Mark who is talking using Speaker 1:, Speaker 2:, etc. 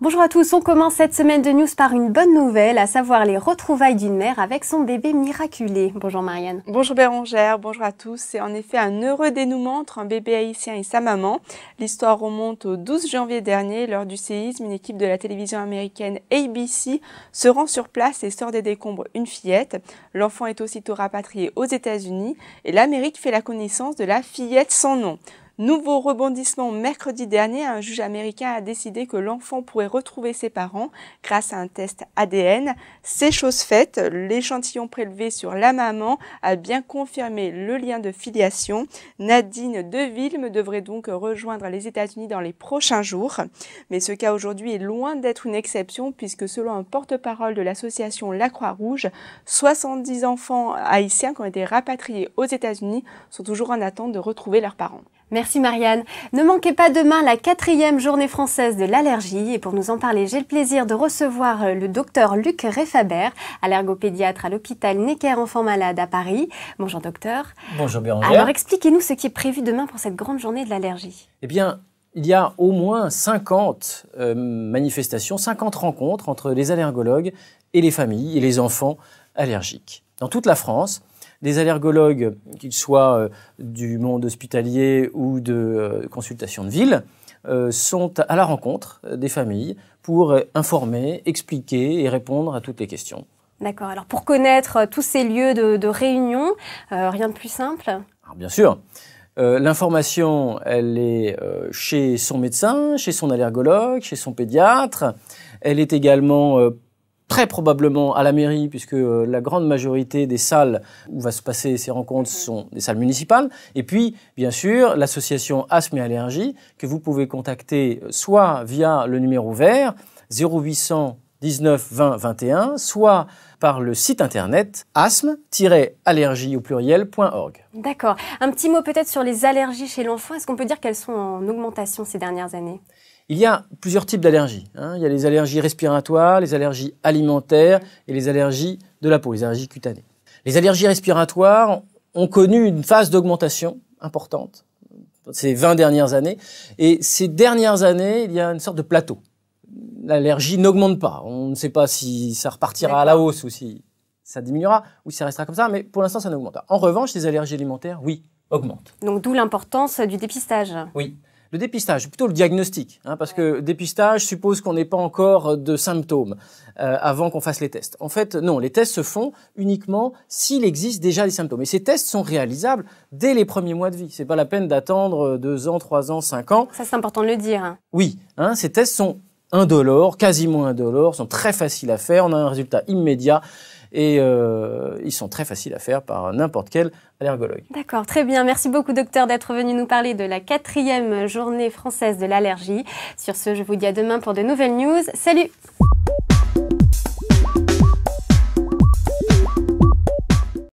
Speaker 1: Bonjour à tous, on commence cette semaine de news par une bonne nouvelle, à savoir les retrouvailles d'une mère avec son
Speaker 2: bébé miraculé. Bonjour Marianne. Bonjour Bérangère, bonjour à tous. C'est en effet un heureux dénouement entre un bébé haïtien et sa maman. L'histoire remonte au 12 janvier dernier, lors du séisme, une équipe de la télévision américaine ABC se rend sur place et sort des décombres une fillette. L'enfant est aussitôt rapatrié aux États-Unis et l'Amérique fait la connaissance de la fillette sans nom. Nouveau rebondissement mercredi dernier, un juge américain a décidé que l'enfant pourrait retrouver ses parents grâce à un test ADN. C'est chose faite, l'échantillon prélevé sur la maman a bien confirmé le lien de filiation. Nadine Deville devrait donc rejoindre les États-Unis dans les prochains jours. Mais ce cas aujourd'hui est loin d'être une exception puisque selon un porte-parole de l'association La Croix-Rouge, 70 enfants haïtiens qui ont été rapatriés aux États-Unis sont toujours en attente de retrouver leurs parents. Merci Marianne. Ne manquez pas demain la quatrième journée française de l'allergie. Et pour
Speaker 1: nous en parler, j'ai le plaisir de recevoir euh, le docteur Luc Réfaber, allergopédiatre à l'hôpital Necker Enfants Malades à Paris. Bonjour docteur.
Speaker 3: Bonjour Bérangère. Alors
Speaker 1: expliquez-nous ce qui est prévu demain pour cette grande journée de l'allergie.
Speaker 3: Eh bien, il y a au moins 50 euh, manifestations, 50 rencontres entre les allergologues et les familles et les enfants allergiques. Dans toute la France, des allergologues, qu'ils soient euh, du monde hospitalier ou de euh, consultation de ville, euh, sont à la rencontre des familles pour informer, expliquer et répondre à toutes les questions.
Speaker 1: D'accord. Alors pour connaître tous ces lieux de, réunion, rien de plus simple Alors
Speaker 3: Bien sûr. L'information, elle est chez son médecin, chez son allergologue, chez son pédiatre. Elle est également très probablement à la mairie, puisque euh, la grande majorité des salles où va se passer ces rencontres sont des salles municipales. Et puis, bien sûr, l'association Asthme et Allergie, que vous pouvez contacter euh, soit via le numéro vert 0800 19, 20, 21, soit par le site internet asthme-allergie au pluriel.org.
Speaker 1: D'accord. Un petit mot peut-être sur les allergies chez l'enfant. Est-ce qu'on peut dire qu'elles sont en augmentation ces dernières années
Speaker 3: il y a plusieurs types d'allergies. Hein. Il y a les allergies respiratoires, les allergies alimentaires et les allergies de la peau, les allergies cutanées. Les allergies respiratoires ont connu une phase d'augmentation importante ces 20 dernières années. Et ces dernières années, il y a une sorte de plateau l'allergie n'augmente pas. On ne sait pas si ça repartira à la hausse ou si ça diminuera ou si ça restera comme ça, mais pour l'instant, ça n'augmente pas. En revanche, les allergies alimentaires, oui, augmentent.
Speaker 1: Donc d'où l'importance du dépistage.
Speaker 3: Oui. Le dépistage, plutôt le diagnostic, hein, parce que dépistage suppose qu'on n'ait pas encore de symptômes euh, avant qu'on fasse les tests. En fait, non, les tests se font uniquement s'il existe déjà des symptômes. Et ces tests sont réalisables dès les premiers mois de vie. Ce n'est pas la peine d'attendre deux ans, trois ans, cinq ans.
Speaker 1: Ça, c'est important de le dire. Hein.
Speaker 3: Oui, hein, ces tests sont indolores, quasiment indolore, sont très faciles à faire, on a un résultat immédiat et euh, ils sont très faciles à faire par n'importe quel allergologue.
Speaker 1: D'accord, très bien. Merci beaucoup, docteur, d'être venu nous parler de la quatrième journée française de l'allergie. Sur ce, je vous dis à demain pour de nouvelles news. Salut